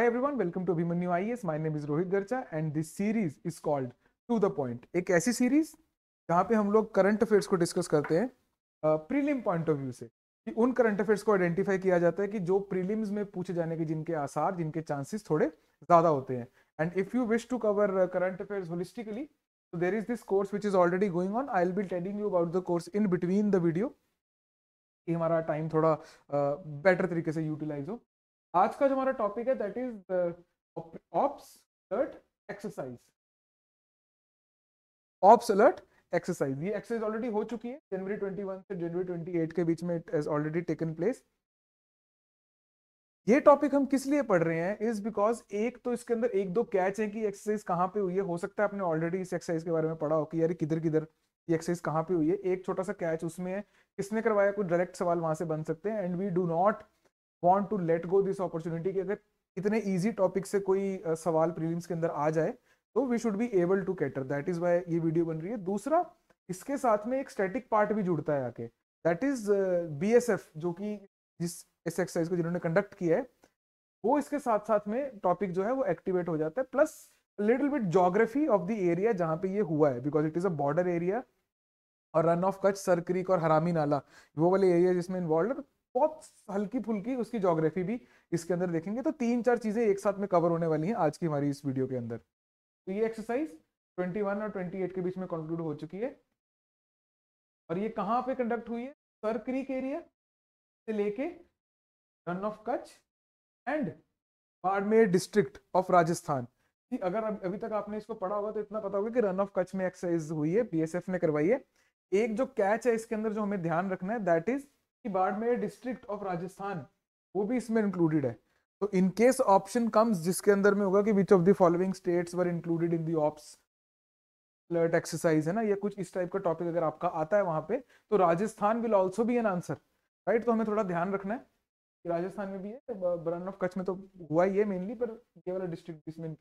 Hi everyone, welcome to Abhimanyu IAS. E My name is Rohit Garcha and this series is called to the point एक ऐसी series जहाँ पे हम लोग current affairs को डिस्कस करते हैं प्रीलिम पॉइंट ऑफ व्यू से कि उन करंट अफेयर्स को आइडेंटिफाई किया जाता है कि जो प्रीलिम्स में पूछे जाने के जिनके आसार जिनके चांसेस थोड़े ज़्यादा होते हैं and if you wish to cover current affairs holistically तो there is this course which is already going on I will be telling you about the course in between the video कि हमारा time थोड़ा better uh, तरीके से utilise हो आज का जो हमारा टॉपिक है that is ops alert exercise ops alert exercise ये एक्सरसाइज ऑलरेडी हो चुकी है जनवरी 21 से जनवरी 28 के बीच में it has already taken place ये टॉपिक हम किस लिए पढ़ रहे हैं इज बिकॉज एक तो इसके अंदर एक दो कैच है कि एक्सरसाइज कहाँ पे हुई है हो सकता है आपने ऑलरेडी इस एक्सरसाइज के बारे में पढ़ा हो कि यार किधर किधर ये एक्सरसाइज कहाँ पे हुई है एक छोटा सा कैच उसमें है किसने करवाया कुछ डायरेक्ट सवाल वहां से बन सकते हैं and we do not want to let go this opportunity कि अगर इतने ईजी टॉपिक से कोई सवाल प्रीलिम्स के अंदर आ जाए तो we should be able to cater that is why ये वीडियो बन रही है दूसरा इसके साथ में एक स्टैटिक पार्ट भी जुड़ता है आके that is B S F जो कि जिस इस एक्सरसाइज को जिन्होंने कंडक्ट किया है वो इसके साथ साथ में टॉपिक जो है वो एक्टिवेट हो जाता है plus little bit geography of the area जहाँ पे ये हुआ है because it is a border area और रन ऑफ कच सर क्रीक और हरामी नाला वो वाले एरिया जिसमें इन्वॉल्व बहुत हल्की फुल्की उसकी जोग्राफी भी इसके अंदर देखेंगे तो तीन चार चीज़ें एक साथ में कवर होने वाली हैं आज की हमारी इस वीडियो के अंदर तो ये एक्सरसाइज 21 और 28 के बीच में कंक्लूड हो चुकी है और ये कहाँ पे कंडक्ट हुई है सर क्रीक एरिया से लेके Rann of Kutch and Barmer district of Rajasthan अगर अभी तक आपने इसको पढ़ा होगा तो इतना पता होगा कि रन ऑफ कच्छ में एक्सरसाइज हुई है बी ने करवाई है एक जो कैच है इसके अंदर जो हमें ध्यान रखना है that is Barmer district of Rajasthan वो भी इसमें इंक्लूडेड है तो इन केस ऑप्शन कम्स जिसके अंदर में होगा कि which of the following states were included in the ops alert exercise है ना या कुछ इस टाइप का टॉपिक अगर आपका आता है वहां पे तो Rajasthan will also be an answer right तो हमें थोड़ा ध्यान रखना है कि राजस्थान में भी है बरन ऑफ कच्छ में तो हुआ ही है मेनली पर ये वाला डिस्ट्रिक्ट इसमें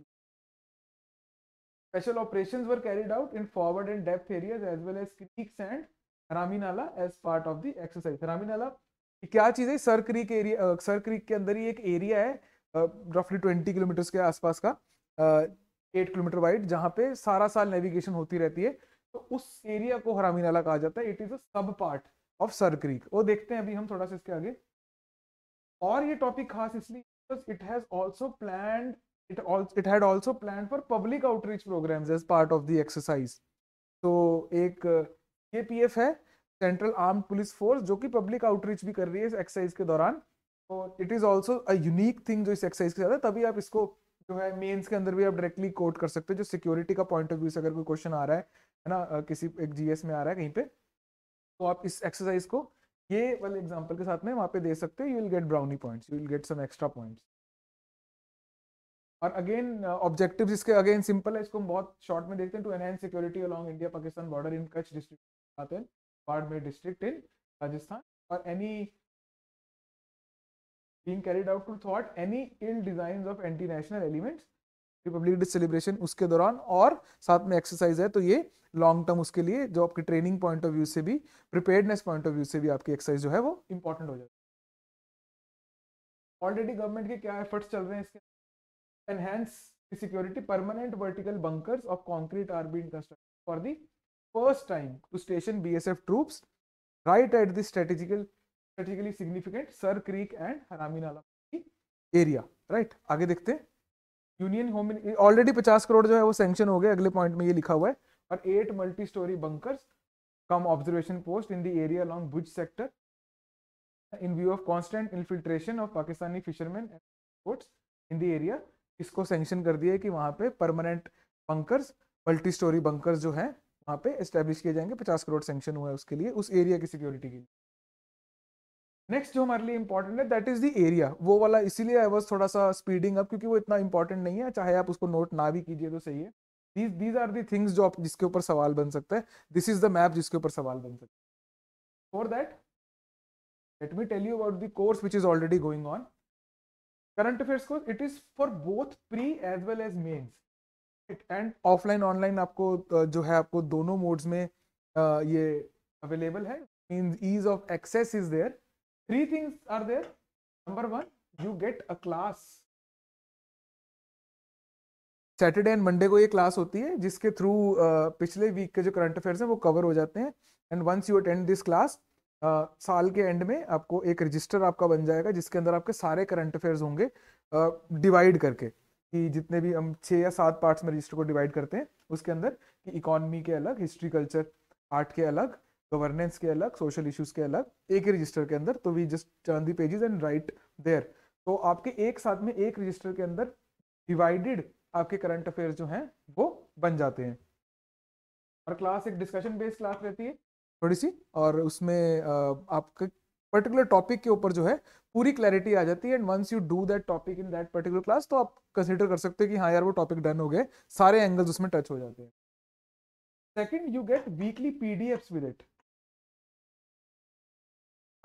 special operations were carried out in forward and depth areas as well as creeks and Raminala as part of the exercise Raminala क्या चीज़ है Sir Creek area Sir Creek के अंदर ही एक एरिया है रफली ट्वेंटी किलोमीटर्स के आसपास का एट किलोमीटर वाइड जहाँ पे सारा साल नेविगेशन होती रहती है तो उस एरिया को हरामी नाला कहा जाता है इट इज़ अ सब पार्ट ऑफ सर क्रीक वो देखते हैं अभी हम थोड़ा सा इसके आगे और ये टॉपिक खास इसलिए it has also plan it had also plan for public outreach public as part of the exercise तो एक ये पी एफ है सेंट्रल आर्म पुलिस फोर्स जो कि पब्लिक आउटरीच भी कर रही है इस एक्सरसाइज के दौरान और it is also a unique thing जो इस एक्सरसाइज के साथ है तभी आप इसको जो है मेन्स के अंदर भी आप डायरेक्टली कोट कर सकते हो जो सिक्योरिटी का पॉइंट ऑफ व्यू से अगर कोई क्वेश्चन आ रहा है है ना किसी एक जीएस में आ रहा है कहीं पे तो आप इस एक्सरसाइज को ये वाले एग्जाम्पल के साथ में वहाँ पे दे सकते हो you will get brownie points you will get some extra points और अगेन ऑब्जेक्टिव्स इसके अगेन सिंपल है इसको हम बहुत शॉर्ट में देखते हैं to enhance security along India Pakistan border in Kutch district बात है बाड़मेर डिस्ट्रिक्ट इन राजस्थान और any being carried out to थॉट any ill design of anti national elements republic day celebration उसके दौरान और साथ में एक्सरसाइज है तो ये लॉन्ग टर्म उसके लिए जो आपके ट्रेनिंग पॉइंट ऑफ व्यू से भी प्रिपेयरनेस पॉइंट ऑफ व्यू से भी आपकी एक्सरसाइज जो है वो इंपॉर्टेंट हो जाती ऑलरेडी गवर्नमेंट के क्या एफर्ट्स चल रहे हैं इसके enhance security permanent vertical bunkers of concrete are be instruct for the first time to station BSF troops right at the strategical strategically significant Sir Creek and Hanami Nala right? आगे देखते हैं union home already 50 crore जो है वो sanction हो गए अगले point में ये लिखा हुआ है और eight multi storey bunkers come observation post in the area along Bhuj sector in view of constant infiltration of Pakistani fisherman and in the area इसको सेंक्शन कर दिया है कि वहाँ पे permanent bunkers multi storey bunkers जो है वहाँ पे इस्टेब्लिश किए जाएंगे पचास करोड़ सेंक्शन हुआ है उसके लिए उस एरिया की सिक्योरिटी के लिए नेक्स्ट जो हमारे लिए इंपॉर्टेंट है दैट इज द एरिया वो वाला इसीलिए आई वॉज थोड़ा सा स्पीडिंग अप क्योंकि वो इतना इंपॉर्टेंट नहीं है चाहे आप उसको नोट ना भी कीजिए तो सही है these these are the things जो आप जिसके ऊपर सवाल बन सकता है दिस इज द मैप जिसके ऊपर सवाल बन सकता है for that let me tell you about the course which is already going on current affairs course it is for both pre as well as mains and offline online आपको जो है आपको दोनों मोड्स में ये अवेलेबल है in ease of access is there three things are there number one you get a class Saturday and Monday को ये क्लास होती है जिसके थ्रू uh, पिछले वीक के जो करंट अफेयर्स हैं वो कवर हो जाते हैं and once you attend this class साल के एंड में आपको एक रजिस्टर आपका बन जाएगा जिसके अंदर आपके सारे करंट अफेयर्स होंगे डिवाइड uh, करके कि जितने भी हम छः या सात पार्ट्स में रजिस्टर को डिवाइड करते हैं उसके अंदर कि इकोनॉमी के अलग हिस्ट्री कल्चर आर्ट के अलग गवर्नेंस के अलग सोशल इश्यूज के अलग एक ही रजिस्टर के अंदर तो we just turn the pages and right there तो आपके एक साथ में एक रजिस्टर के अंदर डिवाइडेड आपके करंट अफेयर्स जो हैं वो बन जाते हैं और क्लास एक डिस्कशन बेस्ड क्लास रहती है थोड़ी सी और उसमें आपके पर्टिकुलर टॉपिक के ऊपर जो है पूरी क्लैरिटी आ जाती है and once you do that topic in that particular class तो आप कंसिडर कर सकते हो कि हाँ यार वो टॉपिक डन हो गए सारे एंगल्स उसमें टच हो जाते हैं second you get weekly PDFs with it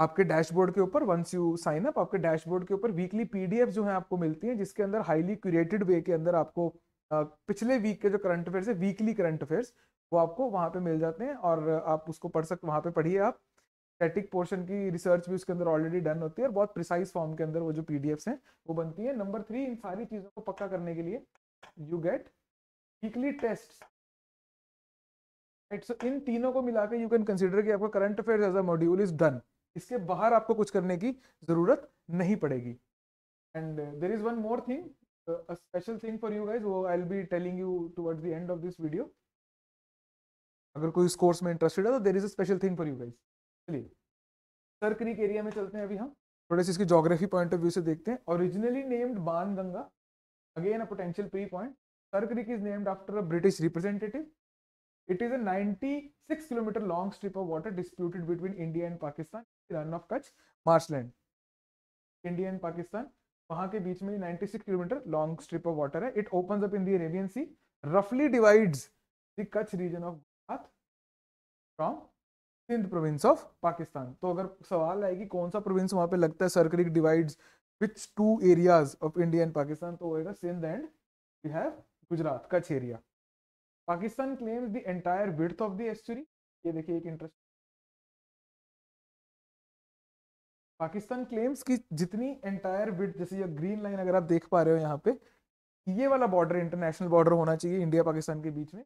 आपके डैशबोर्ड के ऊपर वंस यू साइन अप आपके डैशबोर्ड के ऊपर वीकली पीडीएफ जो है आपको मिलती है जिसके अंदर हाईली क्यूरेटेड वे के अंदर आपको पिछले वीक के जो करंट अफेयर्स है वीकली करंट अफेयर्स वो आपको वहां पे मिल जाते हैं और आप उसको पढ़ सकते वहां पे पढ़िए आप स्टैटिक पोर्शन की रिसर्च भी उसके अंदर ऑलरेडी डन होती है और बहुत प्रिसाइज फॉर्म के अंदर वो जो पीडीएफ्स हैं वो बनती है नंबर थ्री इन सारी चीज़ों को पक्का करने के लिए you get weekly test right so इन तीनों को मिला के यू कैन कंसिडर कि आपका current affair as a module is done इसके बाहर आपको कुछ करने की ज़रूरत नहीं पड़ेगी and there is one more thing special thing for you guys वो I be telling you towards the end of this video अगर कोई इस कोर्स में इंटरेस्टेड है तो there is a special thing for you guys चलिए Sir Creek area में चलते हैं अभी हम थोड़े से इसकी जोग्राफी पॉइंट ऑफ व्यू से देखते हैं originally named Ban Ganga again a potential pre point Sir Creek is named after a British representative It is a 96 kilometer long strip of water disputed between India and Pakistan run of Kutch marshland. India and Pakistan वहां के बीच में 96 kilometre long strip of water है it open up in the Arabian sea रफली divides the Kutch region of Gujarat from Sindh province of Pakistan तो अगर सवाल है कि कौन सा प्रोविंस वहाँ पे लगता है Sir Creek divide which two areas of India and Pakistan तो होएगा Sindh and we have Gujarat Kutch area Pakistan claims the entire with of the estuary ये देखिए एक इंटरेस्ट पाकिस्तान क्लेम्स की जितनी एंटायर विथ जैसे ये ग्रीन लाइन अगर आप देख पा रहे हो यहाँ पे ये वाला बॉर्डर इंटरनेशनल बॉर्डर होना चाहिए इंडिया पाकिस्तान के बीच में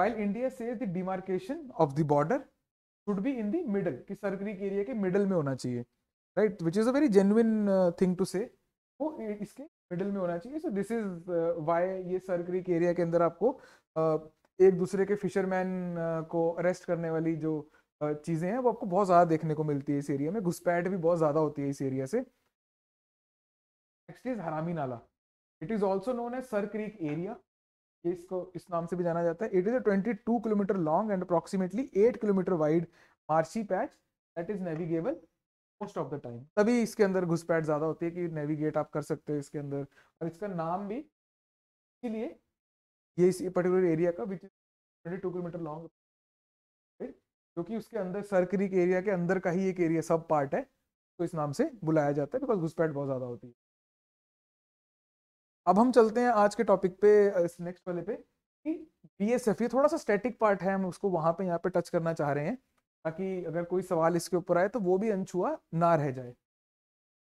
while India says the demarcation of the border should be in the middle कि सर्करिक एरिया के मिडल में होना चाहिए right which is a very genuine thing to say वो इसके मिडल में होना चाहिए सो दिस इज वाई ये सर्करिक एरिया के अंदर आपको uh, एक दूसरे के फिशरमैन uh, को अरेस्ट करने वाली जो uh, चीज़ें हैं वो आपको बहुत ज़्यादा देखने को मिलती है इस एरिया में घुसपैठ भी बहुत ज़्यादा होती है इस एरिया से next is Harami Nala it is also known as Sir area इसको इस नाम से भी जाना जाता है it is a twenty two kilometre long and approximately eight kilometre wide marshy patch that is navigable most of the time तभी इसके अंदर घुसपैठ ज़्यादा होती है कि नेविगेट आप कर सकते हैं इसके अंदर और इसका नाम भी इसीलिए ये इस पर्टिकुलर एरिया का which is twenty two kilometre long क्योंकि उसके अंदर सरकरी एरिया के अंदर का ही एक एरिया सब पार्ट है तो इस नाम से बुलाया जाता है बिकॉज घुसपैठ बहुत ज़्यादा होती है अब हम चलते हैं आज के टॉपिक पे इस नेक्स्ट वाले पे कि बी एस एफ ये थोड़ा सा स्टैटिक पार्ट है हम उसको वहाँ पे यहाँ पे टच करना चाह रहे हैं ताकि अगर कोई सवाल इसके ऊपर आए तो वो भी अनछुआ ना रह जाए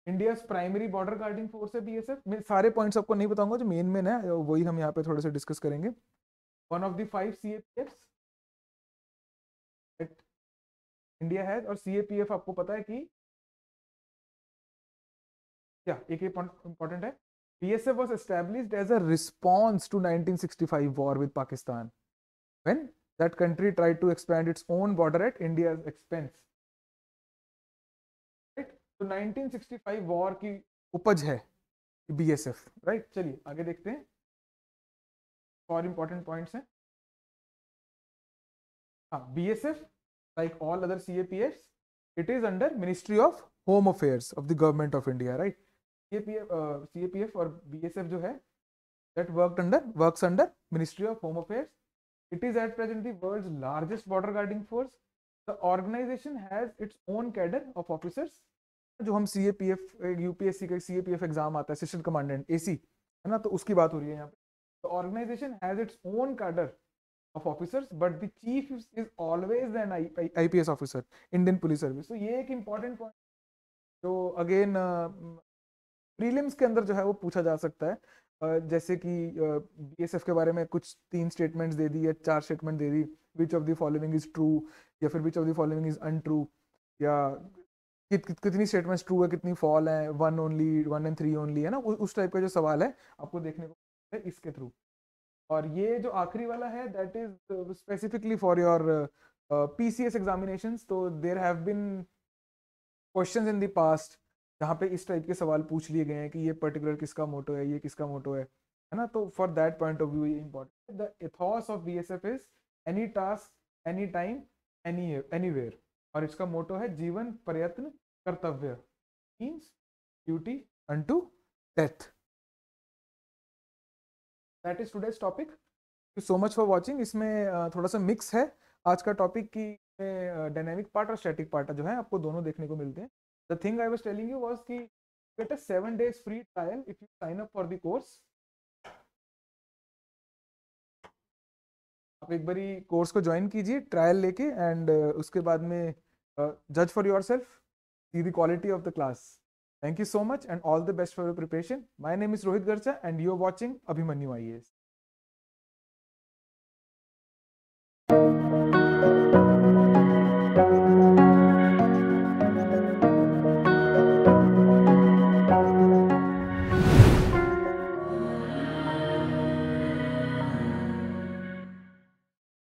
India primary border guarding force है बीएसएफ मैं सारे पॉइंट्स आपको नहीं बताऊंगा जो मेन मेन है वही हम यहाँ पे थोड़े से डिस्कस करेंगे one of the five C India है और सी आपको पता है कि क्या एक इंपॉर्टेंट है PSF was established as a response to 1965 war with Pakistan when that country tried to expand its own border at India's expense. Right? So 1965 war की उपज है BSF, right? चलिए आगे देखते हैं Four important points हैं हाँ BSF like all other CAPS it is under Ministry of Home Affairs of the Government of India, right? CAPF और बीएसएफ जो है that work under work under ministry of home Affairs. It is at present the world largest border guarding force the organisation has its own cadre of officers जो हम C A P F U P S C का C A P F exam आता है assistant commandant ए सी है ना तो उसकी बात हो रही है यहाँ पे the organisation has its own cadre of officers but the chief is always an I P S officer Indian Police Service तो ये एक इंपॉर्टेंट पॉइंट तो अगेन प्रीलिम्स के अंदर जो है वो पूछा जा सकता है जैसे कि बी के बारे में कुछ तीन स्टेटमेंट्स दे दी या चार स्टेटमेंट दे दी which of the following is true या फिर which of the following is untrue या कित, कित, कितनी स्टेटमेंट्स ट्रू है कितनी फॉल है one only one and three only है ना उस टाइप का जो सवाल है आपको देखने को है इसके थ्रू और ये जो आखिरी वाला है that is specifically for your P C S examination तो there have been questions in the past जहाँ पे इस टाइप के सवाल पूछ लिए गए हैं कि ये पर्टिकुलर किसका मोटो है ये किसका मोटो है है ना तो for that point of view ये important the ethos of B S F is any task any time anywhere और इसका मोटो है जीवन प्रयत्न कर्तव्य means duty to death that is today's topic so much for watching इसमें थोड़ा सा मिक्स है आज का टॉपिक की डायनेमिक पार्ट और स्टैटिक पार्ट जो है आपको दोनों देखने को मिलते हैं the thing I was telling you was ki get a 7 days free trial if you sign up for the course. आप एक बारी कोर्स को ज्वाइन कीजिए ट्रायल लेके एंड uh, उसके बाद में जज for yourself see the quality of the class thank you so much and all the best for your preparation my name is Rohit Garcha and you are watching Abhimanyu I